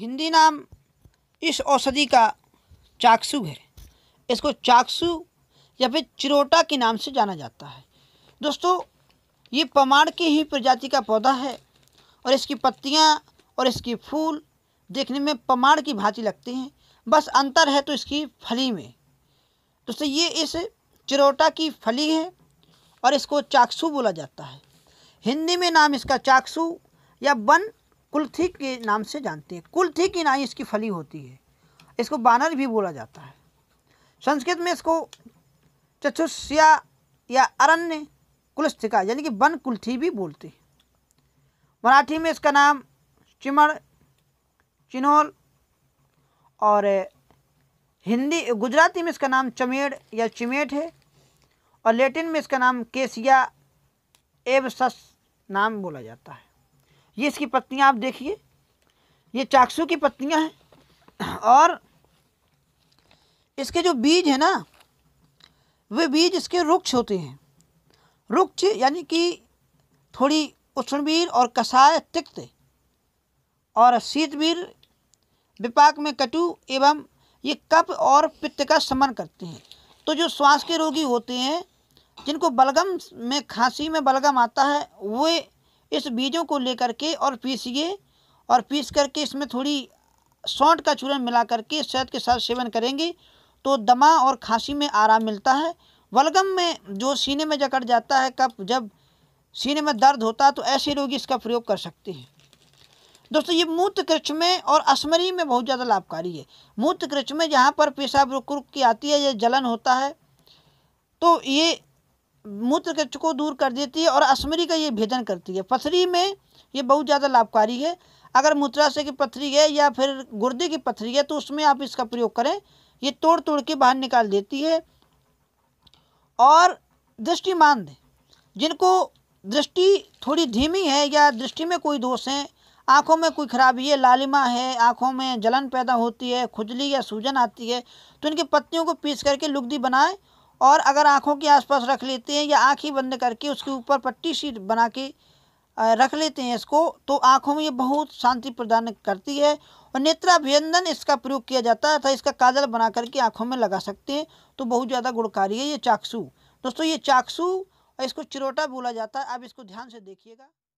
हिंदी नाम इस औषधि का चाकसू है इसको चाकसू या फिर चिरोटा के नाम से जाना जाता है दोस्तों ये पमाड़ की ही प्रजाति का पौधा है और इसकी पत्तियाँ और इसकी फूल देखने में पमाड़ की भांति लगते हैं बस अंतर है तो इसकी फली में दोस्तों ये इस चिरोटा की फली है और इसको चाकसू बोला जाता है हिंदी में नाम इसका चाकसू या वन कुलथी के नाम से जानते हैं कुलथी की नाई इसकी फली होती है इसको बानर भी बोला जाता है संस्कृत में इसको चतुष्या या अरण्य कुलस्थिका यानी कि वन कुलथी भी बोलते हैं मराठी में इसका नाम चिमड़ चिनोल और हिंदी गुजराती में इसका नाम चमेड़ या चिमेट है और लेटिन में इसका नाम केसिया एवसस नाम बोला जाता है ये इसकी पत्तियाँ आप देखिए ये चाकसू की पत्तियाँ हैं और इसके जो बीज है ना वे बीज इसके रुक्ष होते हैं रुक्ष यानी कि थोड़ी उष्णवीर और कसाय तिक्त और शीतवीर विपाक में कटु एवं ये कप और पित्त का समन करते हैं तो जो श्वास के रोगी होते हैं जिनको बलगम में खांसी में बलगम आता है वे इस बीजों को लेकर के और पीसिए और पीस करके इसमें थोड़ी सौंठ का चूरन मिला करके शहद के साथ सेवन करेंगे तो दमा और खांसी में आराम मिलता है वलगम में जो सीने में जकड़ जाता है कब जब सीने में दर्द होता है तो ऐसे रोगी इसका प्रयोग कर सकते हैं दोस्तों ये मूत कृच में और असमरी में बहुत ज़्यादा लाभकारी है मूत कृष्ण में जहाँ पर पेशाब रुक रुक की आती है या जलन होता है तो ये मूत्र कक्ष को दूर कर देती है और अश्मरी का ये भेदन करती है पथरी में ये बहुत ज़्यादा लाभकारी है अगर मूत्राशय की पथरी है या फिर गुर्दे की पथरी है तो उसमें आप इसका प्रयोग करें ये तोड़ तोड़ के बाहर निकाल देती है और दृष्टिमान जिनको दृष्टि थोड़ी धीमी है या दृष्टि में कोई दोष है आँखों में कोई खराबी है लालिमा है आँखों में जलन पैदा होती है खुजली या सूजन आती है तो इनकी पत्तियों को पीस करके लुगदी बनाएं और अगर आँखों के आसपास रख लेते हैं या आँख ही बंद करके उसके ऊपर पट्टी सीट बना के रख लेते हैं इसको तो आँखों में ये बहुत शांति प्रदान करती है और नेत्राभियंजन इसका प्रयोग किया जाता है था इसका काजल बना करके आँखों में लगा सकते हैं तो बहुत ज़्यादा गुणकारी है ये चाकसू दोस्तों ये चाकसू और इसको चिरोटा बोला जाता है आप इसको ध्यान से देखिएगा